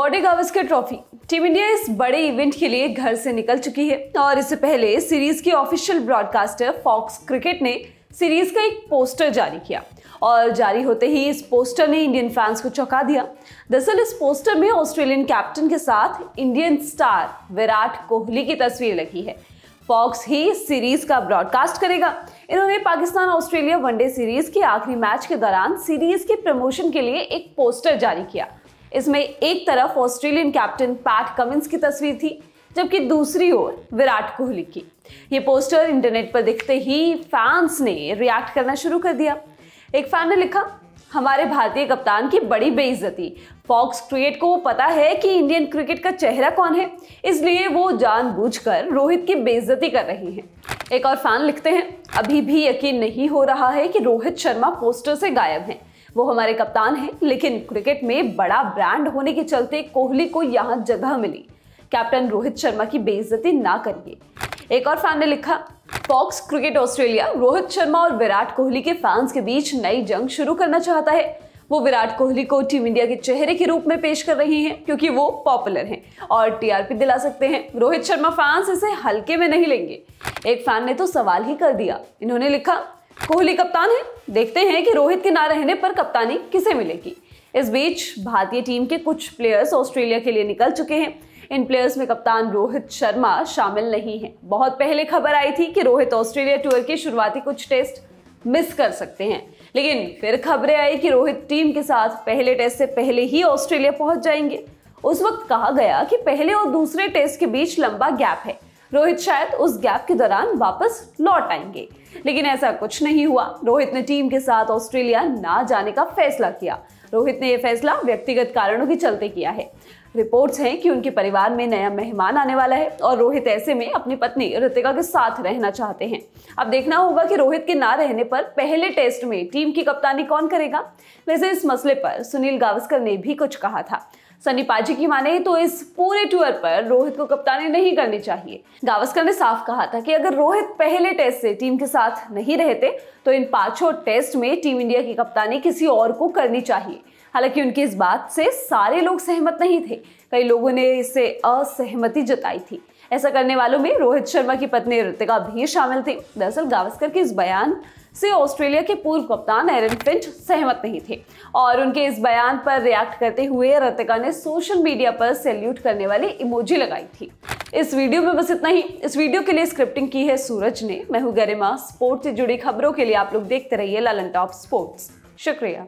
body Gavaskar trophy team India इस बड़े event के लिए घर से निकल चुकी है और इससे पहले सीरीज के ऑफिशियल ब्रॉडकास्टर फॉक्स क्रिकेट ने सीरीज का एक पोस्टर जारी किया और जारी होते ही इस पोस्टर ने इंडियन फैंस को चौंका दिया दरअसल इस पोस्टर में ऑस्ट्रेलियन कैप्टन के साथ इंडियन स्टार विराट कोहली की तस्वीर लगी है फॉक्स ही सीरीज का ब्रॉडकास्ट करेगा इन्होंने पाकिस्तान ऑस्ट्रेलिया वनडे सीरीज के आखिरी मैच के दौरान सीरीज के प्रमोशन के लिए एक पोस्टर जारी किया इसमें एक तरफ ऑस्ट्रेलियन कैप्टन पैट कमिंस की तस्वीर थी जबकि दूसरी ओर विराट कोहली की ये पोस्टर इंटरनेट पर दिखते ही फैंस ने रिएक्ट करना शुरू कर दिया एक फैन ने लिखा हमारे भारतीय कप्तान की बड़ी बेइज्जती फॉक्स क्रिकेट को पता है कि इंडियन क्रिकेट का चेहरा कौन है इसलिए वो जानबूझकर रोहित की बेइज्जती कर रही हैं एक और फैन लिखते हैं अभी भी यकीन नहीं हो रहा है कि रोहित शर्मा पोस्टर से गायब हैं वो हमारे कप्तान हैं लेकिन क्रिकेट में बड़ा ब्रांड होने के चलते कोहली को यहाँ जगह मिली कैप्टन रोहित शर्मा की बेइज्जती ना करिए एक और फैन ने लिखा Fox Cricket Australia Rohit Sharma और विराट कोहली के फैंस के बीच नई जंग शुरू करना चाहता है वो विराट कोहली को टीम इंडिया के चेहरे के रूप में पेश कर रही हैं क्योंकि वो पॉपुलर हैं और टीआरपी दिला सकते हैं रोहित शर्मा फैंस इसे हल्के में नहीं लेंगे एक फैन ने तो सवाल ही कर दिया इन्होंने लिखा कोहली कप्तान है देखते हैं कि रोहित के ना रहने पर कप्तानी किसे मिलेगी इस बीच भारतीय टीम के कुछ प्लेयर्स ऑस्ट्रेलिया के लिए निकल चुके हैं इन प्लेयर्स में कप्तान रोहित शर्मा शामिल नहीं है बहुत पहले खबर आई थी कि रोहित ऑस्ट्रेलिया टूर के शुरुआती कुछ टेस्ट मिस कर सकते हैं लेकिन फिर खबरें आई कि रोहित टीम के साथ पहले टेस्ट से पहले ही ऑस्ट्रेलिया पहुंच जाएंगे उस वक्त कहा गया कि पहले और दूसरे टेस्ट के बीच लंबा गैप है रोहित शायद उस गैप के दौरान वापस लौट आएंगे लेकिन ऐसा कुछ नहीं हुआ रोहित ने टीम के साथ ऑस्ट्रेलिया ना जाने का फैसला किया रोहित ने यह फैसला व्यक्तिगत कारणों के चलते किया है रिपोर्ट्स हैं कि उनके परिवार में नया मेहमान आने वाला है और रोहित ऐसे में अपनी पत्नी रितिका के साथ रहना चाहते हैं अब देखना होगा कि रोहित के ना रहने पर पहले टेस्ट में टीम की कप्तानी कौन करेगा वैसे इस मसले पर सुनील गावस्कर ने भी कुछ कहा था सनी पाजी की माने तो इस पूरे टूर पर रोहित को कप्तानी नहीं करनी चाहिए गावस्कर ने साफ कहा था कि अगर रोहित पहले टेस्ट से टीम के साथ नहीं रहते तो इन पांचों टेस्ट में टीम इंडिया की कप्तानी किसी और को करनी चाहिए हालांकि उनकी इस बात से सारे लोग सहमत नहीं थे कई लोगों ने इसे असहमति जताई थी ऐसा करने वालों में रोहित शर्मा की पत्नी ऋतिका भी शामिल थी दरअसल गावस्कर के इस बयान से ऑस्ट्रेलिया के पूर्व कप्तान एरन फिंच सहमत नहीं थे और उनके इस बयान पर रिएक्ट करते हुए रतिका ने सोशल मीडिया पर सैल्यूट करने वाली इमोजी लगाई थी इस वीडियो में बस इतना ही इस वीडियो के लिए स्क्रिप्टिंग की है सूरज ने मैं हूँ गरिमा स्पोर्ट से जुड़ी खबरों के लिए आप लोग देखते रहिए लालन टॉप स्पोर्ट्स शुक्रिया